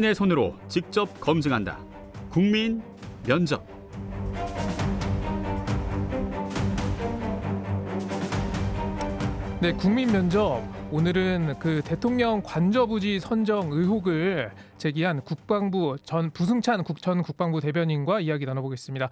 국민의 손으로 직접 검증한다. 국민 면접. 네, 국민 면접. 오늘은 그 대통령 관저부지 선정 의혹을 제기한 국방부 전 부승찬 전 국방부 대변인과 이야기 나눠보겠습니다.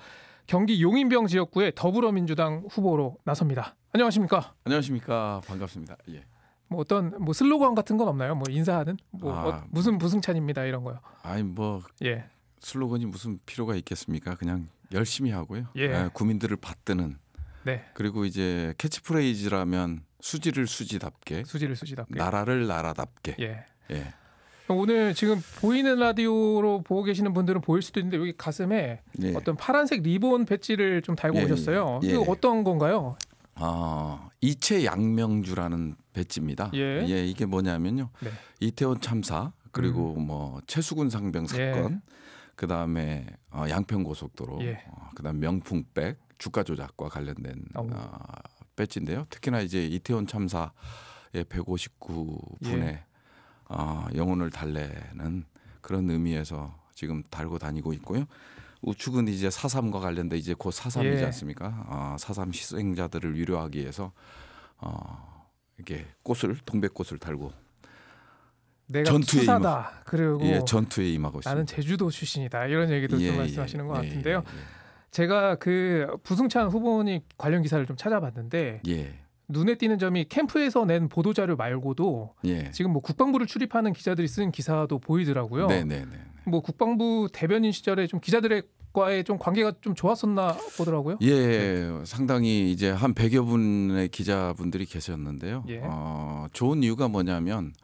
경기 용인병 지역구의 더불어민주당 후보로 나섭니다. 안녕하십니까? 안녕하십니까? 반갑습니다. 예. 뭐 어떤 뭐 슬로건 같은 건 없나요? 뭐 인사하는 뭐 아, 어, 뭐. 무슨 무승찬입니다 이런 거요. 아니 뭐 예. 슬로건이 무슨 필요가 있겠습니까? 그냥 열심히 하고요. 예. 네, 구민들을 받드는. 네. 그리고 이제 캐치프레이즈라면 수지를 수지답게, 수지를 수지답게, 나라를 나라답게. 예. 예. 오늘 지금 보이는 라디오로 보고 계시는 분들은 보일 수도 있는데 여기 가슴에 예. 어떤 파란색 리본 배지를 좀 달고 예. 예, 예. 오셨어요. 이거 예. 어떤 건가요? 아, 이체 양명주라는 배치입니다 예. 예 이게 뭐냐면요. 네. 이태원 참사 그리고 음. 뭐 최수근 상병 예. 사건 예. 그다음에 어, 양평 고속도로 예. 어, 그다음 명품백 주가 조작과 관련된 어배치인데요 아, 특히나 이제 이태원 참사의 159분의 예. 어, 영혼을 달래는 그런 의미에서 지금 달고 다니고 있고요. 우측은 이제 사삼과 관련된 이제 곧 사삼이지 예. 않습니까? 아, 사삼 희생자들을 위로하기 위해서 어, 이게 렇 꽃을 동백꽃을 달고 전투에 사다 임하... 그리고 예, 전투에 임하고 나는 있습니다. 제주도 출신이다 이런 얘기도 예, 좀 예, 말씀하시는 것 예, 같은데요. 예, 제가 그 부승찬 후보님 관련 기사를 좀 찾아봤는데 눈에 띄는 점이 캠프에서 낸 보도자료 말고도 예. 지금 뭐 국방부를 출입하는 기자들이 쓴 기사도 보이더라고요. 네네네. 네, 네. 뭐 국방부 대변인 시절에 좀 기자들의 과에 좀 관계가 좀 좋았었나 보더라고요. 예, 네. 상당히 이제 한1여 분의 기자분들이 계셨는데요. 예. 어, 좋은 이유가 뭐냐면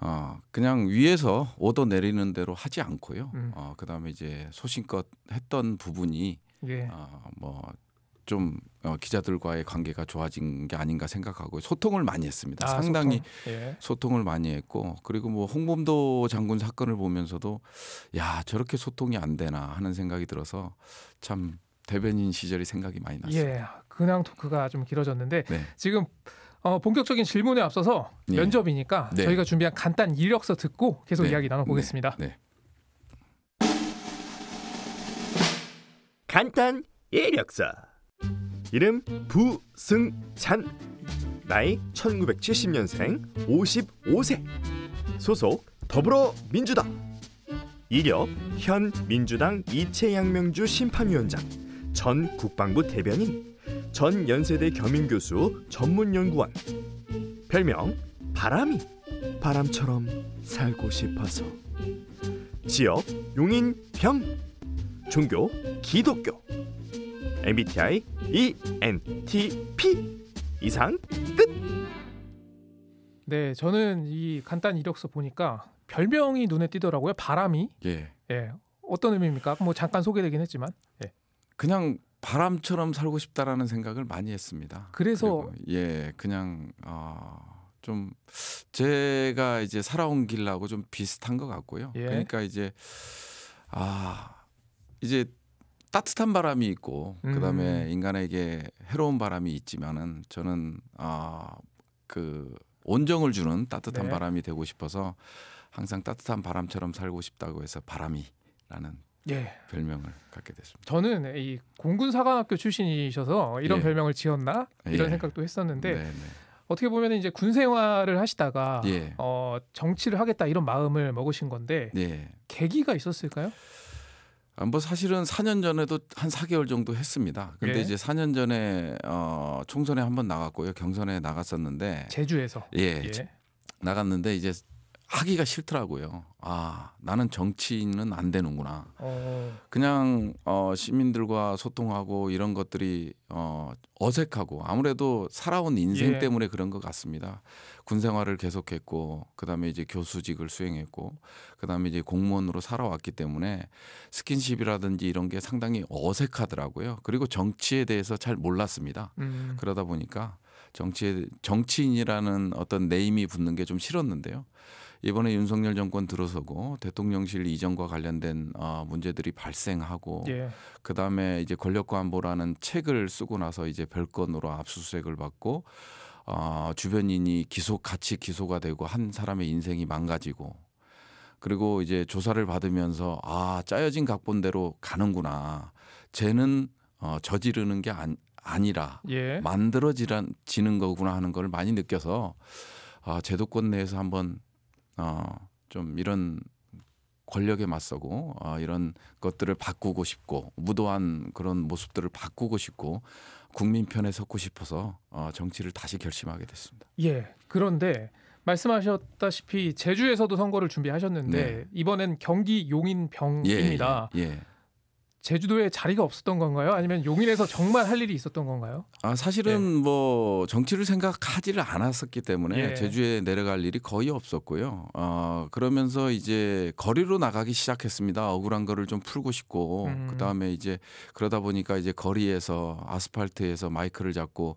어, 그냥 위에서 오더 내리는 대로 하지 않고요. 음. 어, 그다음에 이제 소신껏 했던 부분이 예. 어, 뭐좀 어, 기자들과의 관계가 좋아진 게 아닌가 생각하고 소통을 많이 했습니다. 아, 상당히 소통. 예. 소통을 많이 했고 그리고 뭐 홍범도 장군 사건을 보면서도 야 저렇게 소통이 안 되나 하는 생각이 들어서 참 대변인 시절이 생각이 많이 났습니다. 예, 근황 토크가 좀 길어졌는데 네. 지금 어, 본격적인 질문에 앞서서 예. 면접이니까 네. 저희가 준비한 간단 이력서 듣고 계속 네. 이야기 나눠보겠습니다. 네. 네. 간단 이력서. 이름 부승찬 나이 1970년생 55세 소속 더불어민주당 이력 현 민주당 이채양명주 심판위원장 전 국방부 대변인 전 연세대 겸임교수 전문연구원 별명 바람이 바람처럼 살고 싶어서 지역 용인 병 종교 기독교 MBTI ENTP 이상 끝. 네, 저는 이 간단 이력서 보니까 별명이 눈에 띄더라고요. 바람이. 예. 예. 어떤 의미입니까? 뭐 잠깐 소개되긴 했지만. 예. 그냥 바람처럼 살고 싶다라는 생각을 많이 했습니다. 그래서 예, 그냥 어, 좀 제가 이제 살아온 길하고 좀 비슷한 것 같고요. 예. 그러니까 이제 아 이제 따뜻한 바람이 있고 그다음에 음. 인간에게 해로운 바람이 있지만은 저는 아 그 온정을 주는 따뜻한 네. 바람이 되고 싶어서 항상 따뜻한 바람처럼 살고 싶다고 해서 바람이라는 예. 별명을 갖게 됐습니다. 저는 이 공군 사관학교 출신이셔서 이런 예. 별명을 지었나 이런 예. 생각도 했었는데 네네. 네. 어떻게 보면 이제 군 생활을 하시다가 예. 어, 정치를 하겠다 이런 마음을 먹으신 건데 예. 계기가 있었을까요? 아, 뭐 사실은 4년 전에도 한 4개월 정도 했습니다. 근데 예. 이제 4년 전에 어 총선에 한번 나갔고요. 경선에 나갔었는데 제주에서 예. 예. 나갔는데 이제 하기가 싫더라고요. 아, 나는 정치인은 안 되는구나. 어. 그냥 어, 시민들과 소통하고 이런 것들이 어, 어색하고 아무래도 살아온 인생 예. 때문에 그런 것 같습니다. 군 생활을 계속했고 그다음에 이제 교수직을 수행했고 그다음에 이제 공무원으로 살아왔기 때문에 스킨십이라든지 이런 게 상당히 어색하더라고요. 그리고 정치에 대해서 잘 몰랐습니다. 음. 그러다 보니까 정치 정치인이라는 어떤 네임이 붙는 게 좀 싫었는데요. 이번에 윤석열 정권 들어서고 대통령실 이전과 관련된 어, 문제들이 발생하고 예. 그 다음에 이제 권력과 안보라는 책을 쓰고 나서 이제 별건으로 압수수색을 받고 어, 주변인이 기소 같이 기소가 되고 한 사람의 인생이 망가지고 그리고 이제 조사를 받으면서 아 짜여진 각본대로 가는구나 쟤는 어, 저지르는 게 아니, 아니라 예. 만들어지는 거구나 하는 걸 많이 느껴서 아, 제도권 내에서 한번 어, 좀 이런 권력에 맞서고 어, 이런 것들을 바꾸고 싶고 무도한 그런 모습들을 바꾸고 싶고 국민 편에 섰고 싶어서 어, 정치를 다시 결심하게 됐습니다. 예. 그런데 말씀하셨다시피 제주에서도 선거를 준비하셨는데 네. 이번엔 경기 용인병입니다. 예, 예, 예. 제주도에 자리가 없었던 건가요? 아니면 용인에서 정말 할 일이 있었던 건가요? 아 사실은 예. 뭐 정치를 생각하지를 않았었기 때문에 예. 제주에 내려갈 일이 거의 없었고요. 어 그러면서 이제 거리로 나가기 시작했습니다. 억울한 거를 좀 풀고 싶고 음. 그 다음에 이제 그러다 보니까 이제 거리에서 아스팔트에서 마이크를 잡고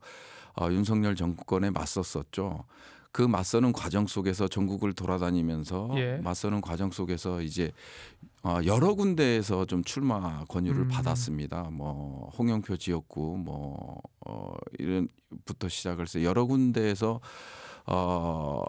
어, 윤석열 정권에 맞섰었죠. 그 맞서는 과정 속에서 전국을 돌아다니면서 예. 맞서는 과정 속에서 이제 어, 여러 군데에서 좀 출마 권유를 음. 받았습니다. 뭐 홍영표 지역구 뭐 어, 이런부터 시작을 해서 여러 군데에서 어,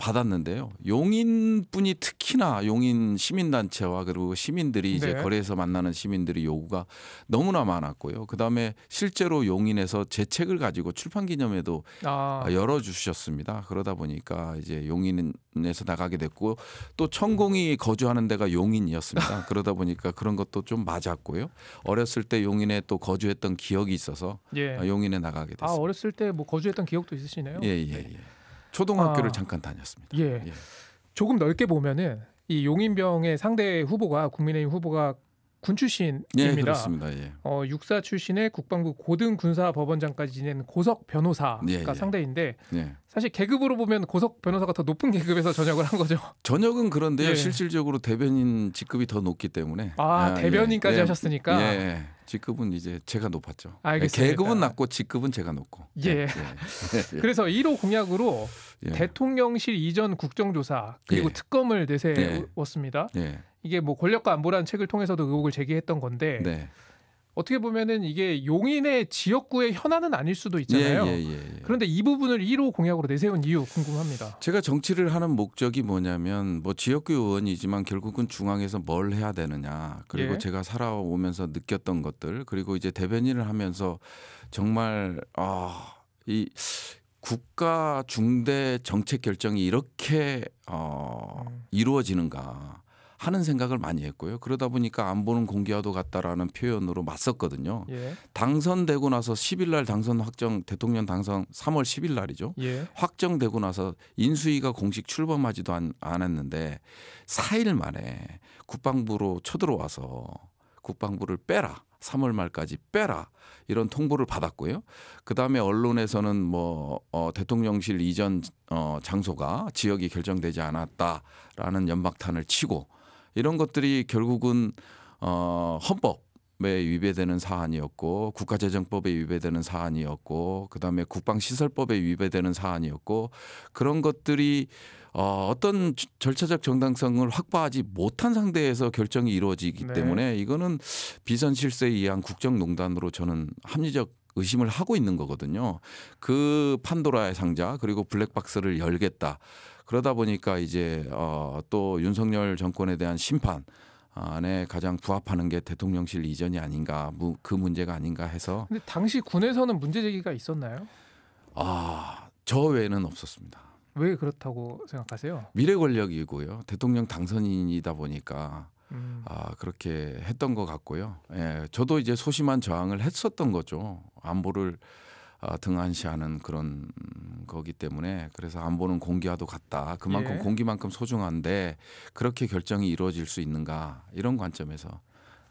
받았는데요. 용인뿐이 특히나 용인 시민단체와 그리고 시민들이 이제 네. 거리에서 만나는 시민들이 요구가 너무나 많았고요. 그다음에 실제로 용인에서 제 책을 가지고 출판 기념회도 아. 열어 주셨습니다. 그러다 보니까 이제 용인에서 나가게 됐고 또 천공이 거주하는 데가 용인이었습니다. 그러다 보니까 그런 것도 좀 맞았고요. 어렸을 때 용인에 또 거주했던 기억이 있어서 예. 아, 용인에 나가게 아, 됐습니다. 아, 어렸을 때 뭐 거주했던 기억도 있으시네요. 예, 예, 네. 예. 초등학교를 아, 잠깐 다녔습니다. 예. 예. 조금 넓게 보면은 이 용인병의 상대 후보가 국민의힘 후보가 군 예, 출신입니다. 예, 예. 어, 육사 출신의 국방부 고등 군사 법원장까지 지낸 고석 변호사가 예, 예. 상대인데 예. 사실 계급으로 보면 고속 변호사가 더 높은 계급에서 전역을 한 거죠. 전역은 그런데 예. 실질적으로 대변인 직급이 더 높기 때문에. 아, 아 예. 대변인까지 예. 하셨으니까. 예. 직급은 이제 제가 높았죠. 예, 알겠습니다. 계급은 낮고 직급은 제가 높고. 예. 예. 그래서 1호 공약으로 대통령실 이전 국정조사 그리고 특검을 내세웠습니다. 이게 뭐 권력과 안보라는 책을 통해서도 의혹을 제기했던 건데. 네. 어떻게 보면은 이게 용인의 지역구의 현안은 아닐 수도 예, 있잖아요. 예, 예, 예, 그런데 이 부분을 1호 공약으로 내세운 이유 궁금합니다. 제가 정치를 하는 목적이 뭐냐면 뭐 지역구 의원이지만 결국은 중앙에서 뭘 해야 되느냐 그리고 예. 제가 살아오면서 느꼈던 것들 그리고 이제 대변인을 하면서 정말 아 이 국가 중대 정책 결정이 이렇게 어 음. 이루어지는가 하는 생각을 많이 했고요. 그러다 보니까 안 보는 공기와도 같다라는 표현으로 맞섰거든요. 예. 당선되고 나서 10일 날 당선 확정 대통령 당선 3월 10일 날이죠. 예. 확정되고 나서 인수위가 공식 출범하지도 안, 않았는데 4일 만에 국방부로 쳐들어와서 국방부를 빼라. 3월 말까지 빼라 이런 통보를 받았고요. 그 다음에 언론에서는 뭐 어, 대통령실 이전 어, 장소가 지역이 결정되지 않았다라는 연막탄을 치고 이런 것들이 결국은 어, 헌법 에 위배되는 사안이었고 국가재정법에 위배되는 사안이었고 그다음에 국방시설법에 위배되는 사안이었고 그런 것들이 어, 어떤 절차적 정당성을 확보하지 못한 상대에서 결정이 이루어지기 네. 때문에 이거는 비선 실세에 의한 국정농단으로 저는 합리적 의심을 하고 있는 거거든요. 그 판도라의 상자 그리고 블랙박스를 열겠다. 그러다 보니까 이제 어, 또 윤석열 정권에 대한 심판 안에 가장 부합하는 게 대통령실 이전이 아닌가 그 문제가 아닌가 해서. 근데 당시 군에서는 문제 제기가 있었나요? 아저 외에는 없었습니다. 왜 그렇다고 생각하세요? 미래 권력이고요. 대통령 당선인이다 보니까 음. 아 그렇게 했던 것 같고요. 예, 저도 이제 소심한 저항을 했었던 거죠. 안보를 어, 등한시하는 그런 거기 때문에 그래서 안보는 공기와도 같다. 그만큼 예. 공기만큼 소중한데 그렇게 결정이 이루어질 수 있는가 이런 관점에서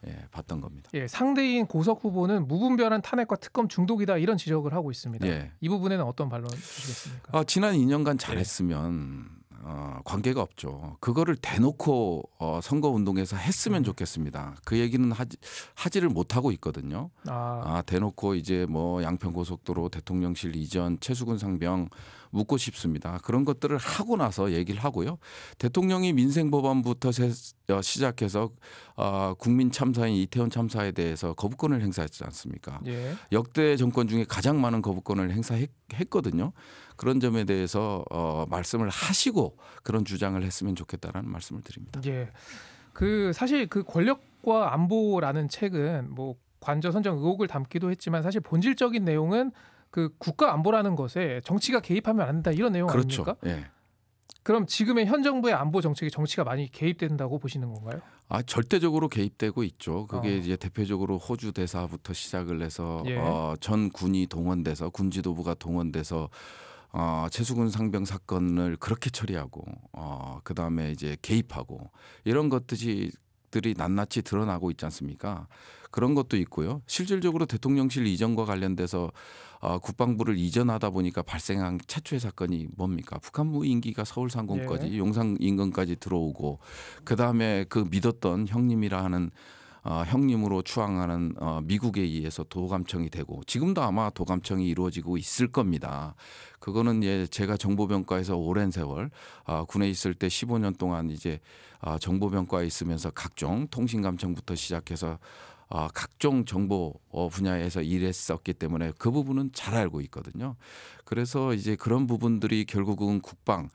예, 봤던 겁니다. 예, 상대인 고석 후보는 무분별한 탄핵과 특검 중독이다 이런 지적을 하고 있습니다. 예. 이 부분에는 어떤 반론 주시겠습니까? 아, 어, 지난 2년간 예. 잘했으면 어, 관계가 없죠. 그거를 대놓고 어, 선거 운동에서 했으면 음. 좋겠습니다. 그 얘기는 하지, 하지를 못하고 있거든요. 아. 아 대놓고 이제 뭐 양평 고속도로 대통령실 이전 최수근 상병 묻고 싶습니다. 그런 것들을 하고 나서 얘기를 하고요. 대통령이 민생 법안부터 어, 시작해서 어, 국민 참사인 이태원 참사에 대해서 거부권을 행사했지 않습니까? 예. 역대 정권 중에 가장 많은 거부권을 행사했거든요. 그런 점에 대해서 어, 말씀을 하시고 그런 주장을 했으면 좋겠다라는 말씀을 드립니다. 예. 그 사실 그 권력과 안보라는 책은 뭐 관저 선정 의혹을 담기도 했지만 사실 본질적인 내용은 그 국가 안보라는 것에 정치가 개입하면 안 된다 이런 내용 그렇죠. 아닙니까? 예. 그럼 지금의 현 정부의 안보 정책에 정치가 많이 개입된다고 보시는 건가요? 아 절대적으로 개입되고 있죠. 그게 어. 이제 대표적으로 호주 대사부터 시작을 해서 예. 어, 전 군이 동원돼서 군 지도부가 동원돼서 어, 최수근 상병 사건을 그렇게 처리하고 어, 그 다음에 이제 개입하고 이런 것들이 들이 낱낱이 드러나고 있지 않습니까? 그런 것도 있고요. 실질적으로 대통령실 이전과 관련돼서 어, 국방부를 이전하다 보니까 발생한 최초의 사건이 뭡니까? 북한 무인기가 서울 상공까지 네. 용산 인근까지 들어오고 그 다음에 그 믿었던 형님이라 하는 어, 형님으로 추앙하는 어, 미국에 의해서 도감청이 되고 지금도 아마 도감청이 이루어지고 있을 겁니다. 그거는 예, 제가 정보병과에서 오랜 세월 아, 군에 있을 때 15년 동안 이제 아, 정보병과에 있으면서 각종 통신감청부터 시작해서 어, 각종 정보 어, 분야에서 일했었기 때문에 그 부분은 잘 알고 있거든요. 그래서 이제 그런 부분들이 결국은 국방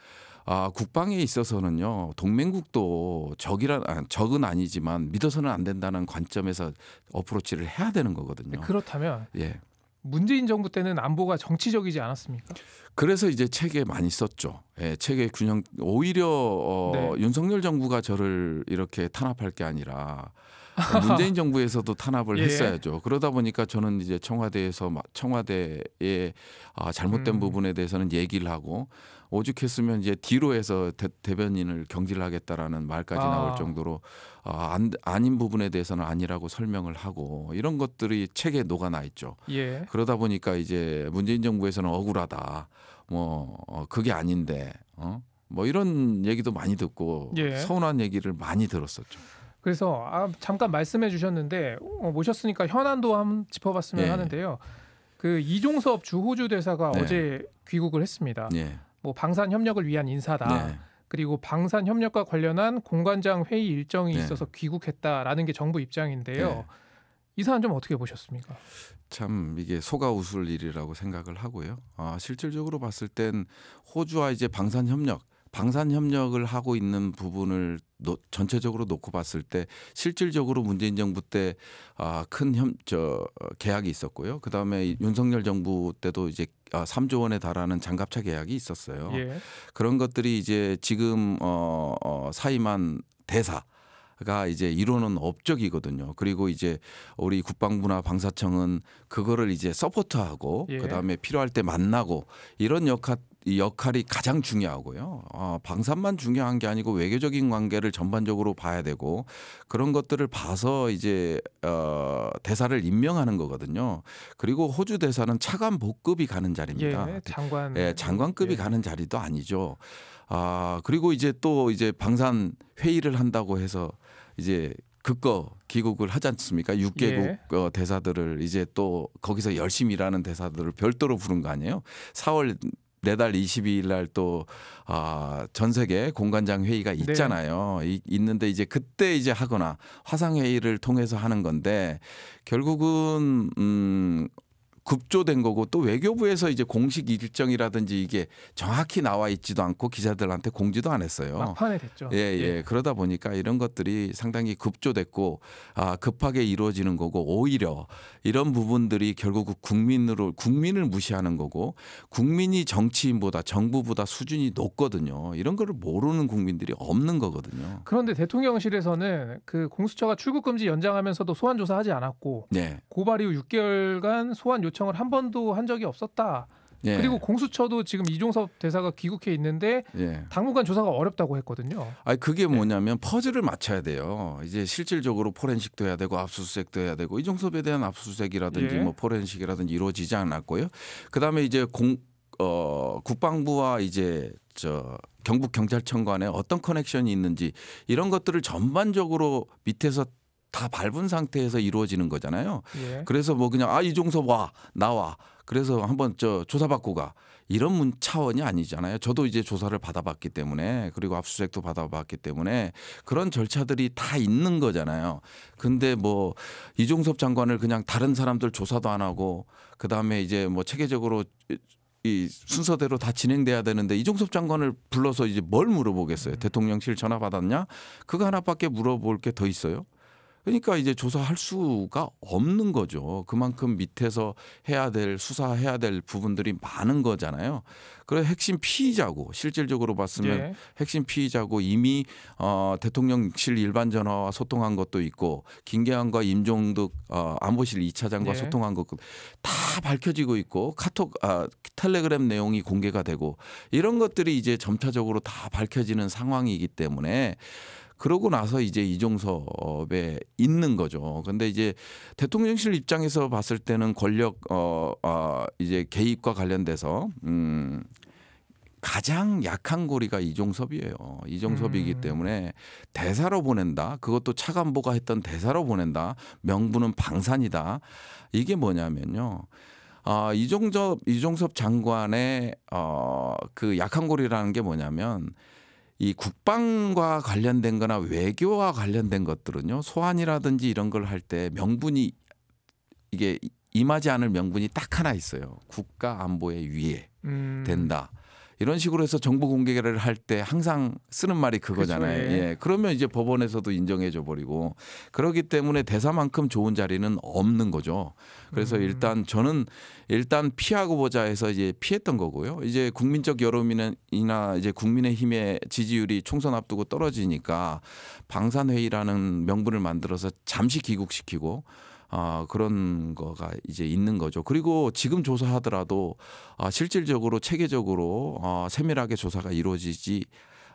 아, 국방에 있어서는요 동맹국도 적이라 아, 적은 아니지만 믿어서는 안 된다는 관점에서 어프로치를 해야 되는 거거든요. 네, 그렇다면 예. 문재인 정부 때는 안보가 정치적이지 않았습니까? 그래서 이제 책에 많이 썼죠. 예, 책에 균형 오히려 어, 네. 윤석열 정부가 저를 이렇게 탄압할 게 아니라 어, 문재인 정부에서도 탄압을 예. 했어야죠. 그러다 보니까 저는 이제 청와대에서 청와대의 아, 잘못된 음. 부분에 대해서는 얘기를 하고 오죽했으면 이제 뒤로 해서 대, 변인을 경질하겠다라는 말까지 아. 나올 정도로 아, 안, 아닌 부분에 대해서는 아니라고 설명을 하고 이런 것들이 책에 녹아나 있죠. 예. 그러다 보니까 이제 문재인 정부에서는 억울하다. 뭐 어, 그게 아닌데 어? 뭐 이런 얘기도 많이 듣고 예. 서운한 얘기를 많이 들었었죠. 그래서 아, 잠깐 말씀해 주셨는데 어, 모셨으니까 현안도 한번 짚어봤으면 예. 하는데요. 그 이종섭 주호주 대사가 네. 어제 귀국을 했습니다. 예. 뭐 방산 협력을 위한 인사다. 네. 그리고 방산 협력과 관련한 공관장 회의 일정이 네. 있어서 귀국했다라는 게 정부 입장인데요. 네. 이 사안 좀 어떻게 보셨습니까? 참 이게 소가 웃을 일이라고 생각을 하고요. 아, 실질적으로 봤을 땐 호주와 이제 방산 협력 방산 협력을 하고 있는 부분을 노, 전체적으로 놓고 봤을 때 실질적으로 문재인 정부 때큰 아, 협 저, 계약이 있었고요. 그 다음에 윤석열 정부 때도 이제 3조 아, 원에 달하는 장갑차 계약이 있었어요. 예. 그런 것들이 이제 지금 어, 어, 사임한 대사 가 이제 이론은 업적이거든요. 그리고 이제 우리 국방부나 방사청은 그거를 이제 서포트하고 예. 그다음에 필요할 때 만나고 이런 역할 이 역할이 가장 중요하고요. 어, 방산만 중요한 게 아니고 외교적인 관계를 전반적으로 봐야 되고 그런 것들을 봐서 이제 어, 대사를 임명하는 거거든요. 그리고 호주 대사는 차관 복급이 가는 자리입니다. 예, 장관. 예, 장관급이 예. 가는 자리도 아니죠. 아 그리고 이제 또 이제 방산 회의를 한다고 해서 이제 그거 귀국을 하지 않습니까? 6개국 예. 어, 대사들을 이제 또 거기서 열심히 일하는 대사들을 별도로 부른 거 아니에요? 4월 내달 22일 날또 아, 전 세계 공관장 회의가 네. 있잖아요. 네. 이, 있는데 이제 그때 이제 하거나 화상 회의를 통해서 하는 건데 결국은 음 급조된 거고 또 외교부에서 이제 공식 일정이라든지 이게 정확히 나와 있지도 않고 기자들한테 공지도 안 했어요. 막판에 아, 됐죠. 예, 예. 예. 그러다 보니까 이런 것들이 상당히 급조됐고 아, 급하게 이루어지는 거고 오히려 이런 부분들이 결국 국민으로 국민을 무시하는 거고 국민이 정치인보다 정부보다 수준이 높거든요. 이런 거를 모르는 국민들이 없는 거거든요. 그런데 대통령실에서는 그 공수처가 출국 금지 연장하면서도 소환 조사하지 않았고 네. 고발 이후 6개월간 소환 요청 요청을 한 번도 한 적이 없었다. 예. 그리고 공수처도 지금 이종섭 대사가 귀국해 있는데 예. 당분간 조사가 어렵다고 했거든요. 아 그게 예. 뭐냐면 예. 퍼즐을 맞춰야 돼요. 이제 실질적으로 포렌식도 해야 되고 압수수색도 해야 되고 이종섭에 대한 압수수색이라든지 예. 뭐 포렌식이라든지 이루어지지 않았고요. 그다음에 이제 공 어, 국방부와 이제 저 경북 경찰청 간에 어떤 커넥션이 있는지 이런 것들을 전반적으로 밑에서 다 밟은 상태에서 이루어지는 거잖아요. 예. 그래서 뭐 그냥 아 이종섭 와 나와 그래서 한번 저 조사받고 가 이런 문 차원이 아니잖아요. 저도 이제 조사를 받아봤기 때문에 그리고 압수수색도 받아봤기 때문에 그런 절차들이 다 있는 거잖아요. 근데 뭐 이종섭 장관을 그냥 다른 사람들 조사도 안 하고 그 다음에 이제 뭐 체계적으로 이 순서대로 다 진행돼야 되는데 이종섭 장관을 불러서 이제 뭘 물어보겠어요? 음. 대통령실 전화 받았냐? 그거 하나밖에 물어볼 게 더 있어요? 그러니까 이제 조사할 수가 없는 거죠. 그만큼 밑에서 해야 될 수사해야 될 부분들이 많은 거잖아요. 그래 핵심 피의자고 실질적으로 봤으면 예. 핵심 피의자고 이미 어, 대통령실 일반 전화와 소통한 것도 있고 김계환과 임종득 어, 안보실 이차장과 예. 소통한 것도 그 다 밝혀지고 있고 카톡 아, 텔레그램 내용이 공개가 되고 이런 것들이 이제 점차적으로 다 밝혀지는 상황이기 때문에 그러고 나서 이제 이종섭에 있는 거죠. 근데 이제 대통령실 입장에서 봤을 때는 권력 어, 어 이제 개입과 관련돼서 음 가장 약한 고리가 이종섭이에요. 이종섭이기 음. 때문에 대사로 보낸다. 그것도 차관보가 했던 대사로 보낸다. 명분은 방산이다. 이게 뭐냐면요. 어, 아, 이종섭 이종섭 장관의 어, 그 약한 고리라는 게 뭐냐면 이 국방과 관련된 거나 외교와 관련된 것들은요. 소환이라든지 이런 걸 할 때 명분이 이게 임하지 않을 명분이 딱 하나 있어요. 국가 안보의 위에 음. 된다. 이런 식으로 해서 정보 공개를 할 때 항상 쓰는 말이 그거잖아요. 그쵸, 예. 예. 그러면 이제 법원에서도 인정해 줘 버리고 그러기 때문에 대사만큼 좋은 자리는 없는 거죠. 그래서 음. 일단 저는 일단 피하고 보자 해서 이제 피했던 거고요. 이제 국민적 여론이나 이제 국민의 힘의 지지율이 총선 앞두고 떨어지니까 방산회의라는 명분을 만들어서 잠시 기국시키고 어, 그런 거가 이제 있는 거죠. 그리고 지금 조사하더라도 아, 실질적으로 체계적으로 어, 세밀하게 조사가 이루어지지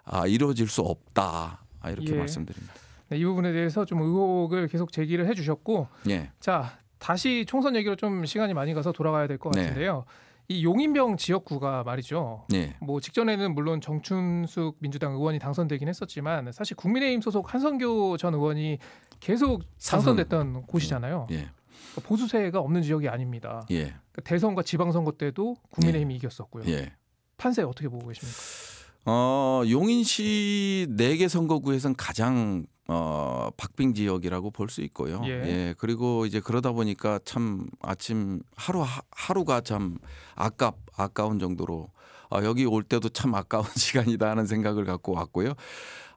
아, 이루어질 수 없다. 아, 이렇게 예. 말씀드립니다. 네, 이 부분에 대해서 좀 의혹을 계속 제기를 해주셨고, 예. 자 다시 총선 얘기로 좀 시간이 많이 가서 돌아가야 될것 네. 같은데요. 네. 이 용인병 지역구가 말이죠. 네. 뭐 직전에는 물론 정춘숙 민주당 의원이 당선되긴 했었지만 사실 국민의힘 소속 한성교 전 의원이 계속 당선됐던 상선. 곳이잖아요. 예. 그러니까 보수세가 없는 지역이 아닙니다. 예. 그러니까 대선과 지방선거 때도 국민의힘이 예. 이겼었고요. 판세 예. 어떻게 보고 계십니까? 어, 용인시 네개 선거구에선 가장 어, 박빙 지역이라고 볼 수 있고요. 예. 예. 그리고 이제 그러다 보니까 참 아침 하루 하, 루가참 아깝 아까운 정도로 어, 여기 올 때도 참 아까운 시간이다 하는 생각을 갖고 왔고요.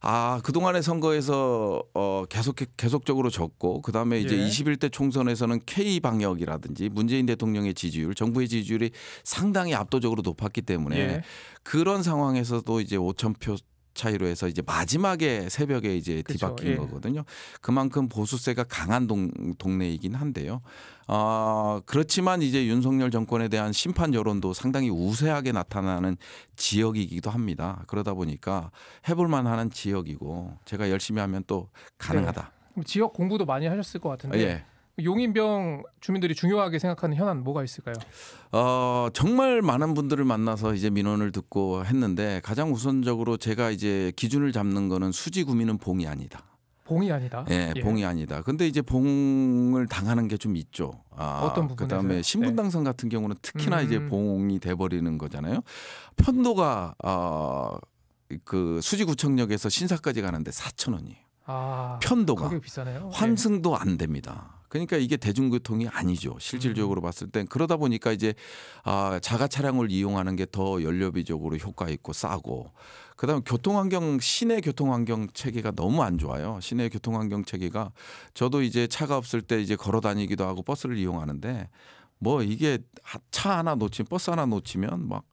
아, 그동안의 선거에서 어, 계속 계속적으로 졌고 그다음에 이제 예. 21대 총선에서는 K 방역이라든지 문재인 대통령의 지지율, 정부의 지지율이 상당히 압도적으로 높았기 때문에 예. 그런 상황에서도 이제 5천 표 차이로 해서 이제 마지막에 새벽에 이제 뒤바뀐 예. 거거든요. 그만큼 보수세가 강한 동, 동네이긴 한데요. 아, 그렇지만 이제 윤석열 정권에 대한 심판 여론도 상당히 우세하게 나타나는 지역이기도 합니다. 그러다 보니까 해볼 만한 지역이고 제가 열심히 하면 또 네. 가능하다. 네. 지역 공부도 많이 하셨을 것 같은데 아, 예. 용인병 주민들이 중요하게 생각하는 현안 뭐가 있을까요? 어, 정말 많은 분들을 만나서 이제 민원을 듣고 했는데 가장 우선적으로 제가 이제 기준을 잡는 거는 수지 구민은 봉이 아니다. 봉이 아니다. 예, 예. 봉이 아니다. 근데 이제 봉을 당하는 게 좀 있죠. 아, 어떤 부분 그다음에 신분당선 네. 같은 경우는 특히나 음. 이제 봉이 돼버리는 거잖아요. 편도가 어, 그 수지구청역에서 신사까지 가는데 4천 원이에요. 아, 편도가 환승도 예. 안 됩니다. 그러니까 이게 대중교통이 아니죠. 실질적으로 음. 봤을 땐 그러다 보니까 이제 아, 자가 차량을 이용하는 게 더 연료비적으로 효과 있고 싸고 그다음에 교통 환경 시내 교통 환경 체계가 너무 안 좋아요. 시내 교통 환경 체계가 저도 이제 차가 없을 때 이제 걸어 다니기도 하고 버스를 이용하는데 뭐 이게 차 하나 놓치면 버스 하나 놓치면 막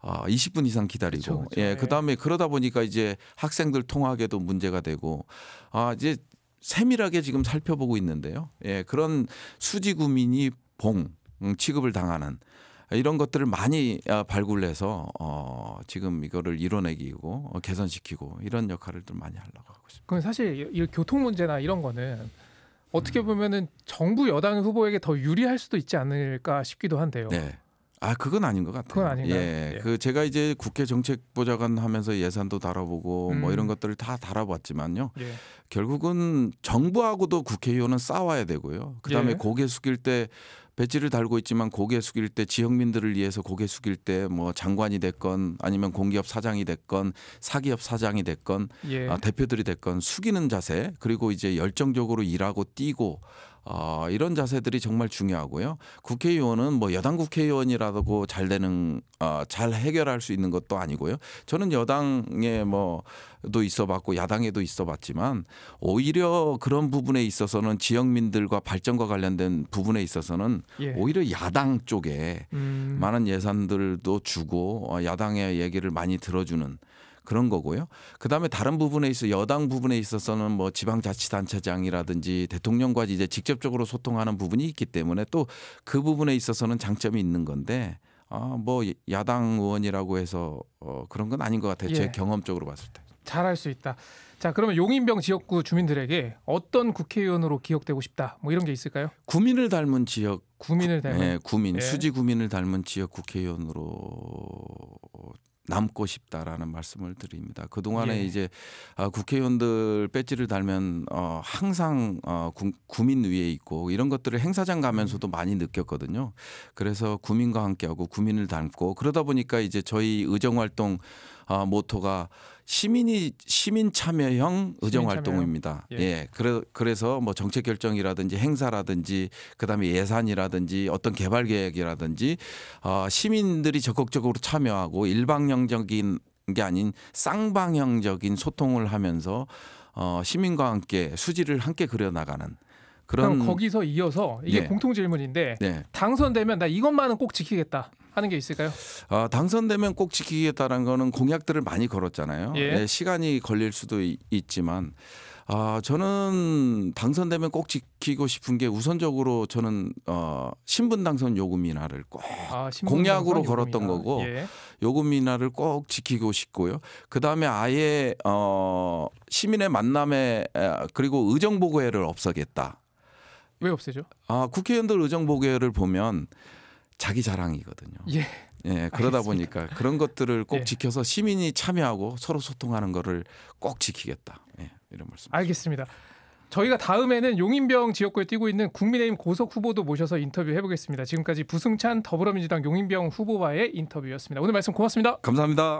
아, 20분 이상 기다리고 그쵸, 그쵸. 예, 네. 그다음에 그러다 보니까 이제 학생들 통학에도 문제가 되고 아, 이제 세밀하게 지금 살펴보고 있는데요. 예, 그런 수지 구민이 봉 음, 취급을 당하는 이런 것들을 많이 아, 발굴해서 어 지금 이거를 이뤄내기고 어, 개선시키고 이런 역할을 좀 많이 하려고 하고 있습니다. 그럼 사실 이 교통 문제나 이런 거는 어떻게 음. 보면은 정부 여당 후보에게 더 유리할 수도 있지 않을까 싶기도 한데요. 네. 아 그건 아닌 것 같아요. 그건 아닌가요? 예, 예. 그 제가 이제 국회 정책보좌관 하면서 예산도 다뤄보고 뭐 음. 뭐 이런 것들을 다 다뤄봤지만요. 예. 결국은 정부하고도 국회의원은 싸워야 되고요. 그다음에 예. 고개 숙일 때 배지를 달고 있지만 고개 숙일 때 지역민들을 위해서 고개 숙일 때 뭐 장관이 됐건 아니면 공기업 사장이 됐건 사기업 사장이 됐건 예. 아, 대표들이 됐건 숙이는 자세 그리고 이제 열정적으로 일하고 뛰고 어, 이런 자세들이 정말 중요하고요. 국회의원은 뭐 여당 국회의원이라고 잘 되는 어, 잘 해결할 수 있는 것도 아니고요. 저는 여당에 뭐도 있어봤고 야당에도 있어봤지만 오히려 그런 부분에 있어서는 지역민들과 발전과 관련된 부분에 있어서는 예. 오히려 야당 쪽에 음. 많은 예산들도 주고 어, 야당의 얘기를 많이 들어주는 그런 거고요. 그다음에 다른 부분에 있어 여당 부분에 있어서는 뭐 지방자치단체장이라든지 대통령과 이제 직접적으로 소통하는 부분이 있기 때문에 또 그 부분에 있어서는 장점이 있는 건데 아 뭐 야당 의원이라고 해서 어 그런 건 아닌 것 같아요. 예. 제 경험적으로 봤을 때. 잘할 수 있다. 자, 그러면 용인병 지역구 주민들에게 어떤 국회의원으로 기억되고 싶다. 뭐 이런 게 있을까요? 구민을 닮은 지역 구민을 닮은 네, 구민 예. 수지 구민을 닮은 지역 국회의원으로 남고 싶다라는 말씀을 드립니다. 그 동안에 예. 이제 아, 국회의원들 배지를 달면 어, 항상 어, 구, 민 위에 있고 이런 것들을 행사장 가면서도 음. 많이 느꼈거든요. 그래서 구민과 함께하고 구민을 닮고 그러다 보니까 이제 저희 의정 활동 어, 모토가 시민이 시민 참여형 의정 활동입니다. 예. 예. 그래, 그래서 뭐 정책 결정이라든지 행사라든지 그다음에 예산이라든지 어떤 개발 계획이라든지 어, 시민들이 적극적으로 참여하고 일방형적인게 아닌 쌍방향적인 소통을 하면서 어, 시민과 함께 수지를 함께 그려 나가는 그럼 거기서 이어서 이게 네. 공통 질문인데 네. 당선되면 나 이것만은 꼭 지키겠다 하는 게 있을까요? 아, 당선되면 꼭 지키겠다는 거는 공약들을 많이 걸었잖아요. 예. 네, 시간이 걸릴 수도 있지만 아, 저는 당선되면 꼭 지키고 싶은 게 우선적으로 저는 어, 신분 당선 요금 인하를 꼭 아, 공약으로 걸었던 요금이나. 거고 예. 요금 인하를 꼭 지키고 싶고요. 그다음에 아예 어, 시민의 만남에 그리고 의정 보고회를 없애겠다. 왜 없애죠? 아 국회의원들 의정보고를 보면 자기 자랑이거든요. 예. 예 그러다 알겠습니다. 보니까 그런 것들을 꼭 예. 지켜서 시민이 참여하고 서로 소통하는 거를 꼭 지키겠다. 예, 이런 말씀. 알겠습니다. 저희가 다음에는 용인병 지역구에 뛰고 있는 국민의힘 고석 후보도 모셔서 인터뷰 해보겠습니다. 지금까지 부승찬 더불어민주당 용인병 후보와의 인터뷰였습니다. 오늘 말씀 고맙습니다. 감사합니다.